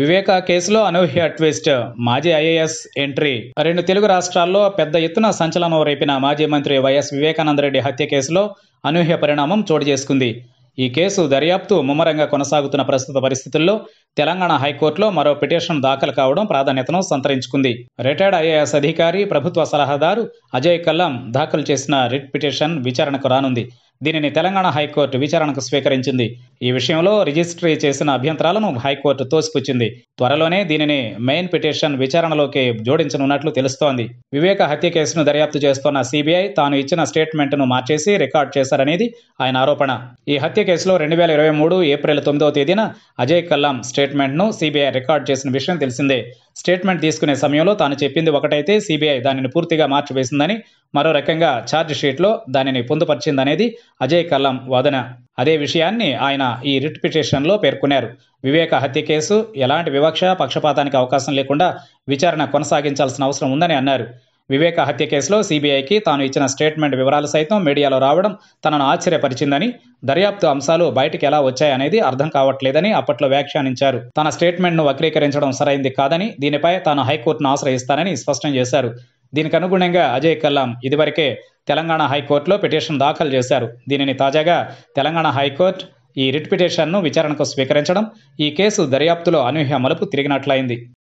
వివేక కేసులో అనూహ్య ట్విస్ట్ మాజీ ఐఏఎస్ ఎంట్రీ రెండు తెలుగు రాష్ట్రాల్లో పెద్ద ఎత్తున సంచలనం రేపిన మాజీ మంత్రి వైఎస్ వివేకానందరెడ్డి హత్య కేసులో అనూహ్య పరిణామం చోటు చేసుకుంది ఈ కేసు దర్యాప్తు ముమ్మరంగా కొనసాగుతున్న ప్రస్తుత పరిస్థితుల్లో తెలంగాణ హైకోర్టులో మరో పిటిషన్ దాఖలు కావడం ప్రాధాన్యతను సంతరించుకుంది రిటైర్డ్ ఐఏఎస్ అధికారి ప్రభుత్వ సలహాదారు అజయ్ కల్లాం దాఖలు చేసిన రిట్ పిటిషన్ విచారణకు రానుంది దీనిని తెలంగాణ హైకోర్టు విచారణకు స్వీకరించింది ఈ విషయంలో రిజిస్ట్రీ చేసిన అభ్యంతరాలను హైకోర్టు తోసిపుచ్చింది త్వరలోనే దీనిని మెయిన్ పిటిషన్ విచారణలోకి జోడించనున్నట్లు తెలుస్తోంది వివేక హత్య కేసును దర్యాప్తు చేస్తున్న సిబిఐ తాను ఇచ్చిన స్టేట్మెంట్ను మార్చేసి రికార్డ్ చేశారనేది ఆయన ఆరోపణ ఈ హత్య కేసులో రెండు వేల ఇరవై మూడు ఏప్రిల్ తొమ్మిదవ తేదీన అజయ్ కల్లాం స్టేట్మెంట్ను సిబిఐ రికార్డ్ చేసిన విషయం తెలిసిందే స్టేట్మెంట్ తీసుకునే సమయంలో తాను చెప్పింది ఒకటైతే సిబిఐ దానిని పూర్తిగా మార్చివేసిందని మరో రకంగా ఛార్జ్ షీట్లో దానిని పొందుపరిచిందనేది అజయ్ కల్లం వాదన అదే విషయాన్ని ఆయన ఈ రిట్ పిటిషన్లో పేర్కొన్నారు వివేక హత్య కేసు ఎలాంటి వివక్ష పక్షపాతానికి అవకాశం లేకుండా విచారణ కొనసాగించాల్సిన అవసరం ఉందని అన్నారు వివేక హత్య కేసులో సీబీఐకి తాను ఇచ్చిన స్టేట్మెంట్ వివరాలు సైతం మీడియాలో రావడం తనను ఆశ్చర్యపరిచిందని దర్యాప్తు అంశాలు బయటికి ఎలా వచ్చాయనేది అర్థం కావట్లేదని అప్పట్లో వ్యాఖ్యానించారు తన స్టేట్మెంట్ను వక్రీకరించడం సరైంది కాదని దీనిపై తాను హైకోర్టును ఆశ్రయిస్తానని స్పష్టం చేశారు దీనికి అనుగుణంగా అజయ్ కల్లాం ఇదివరకే తెలంగాణ హైకోర్టులో పిటిషన్ దాఖలు చేశారు దీనిని తాజాగా తెలంగాణ హైకోర్టు ఈ రిట్ పిటిషన్ను విచారణకు స్వీకరించడం ఈ కేసు దర్యాప్తులో అనూహ్య మలుపు తిరిగినట్లయింది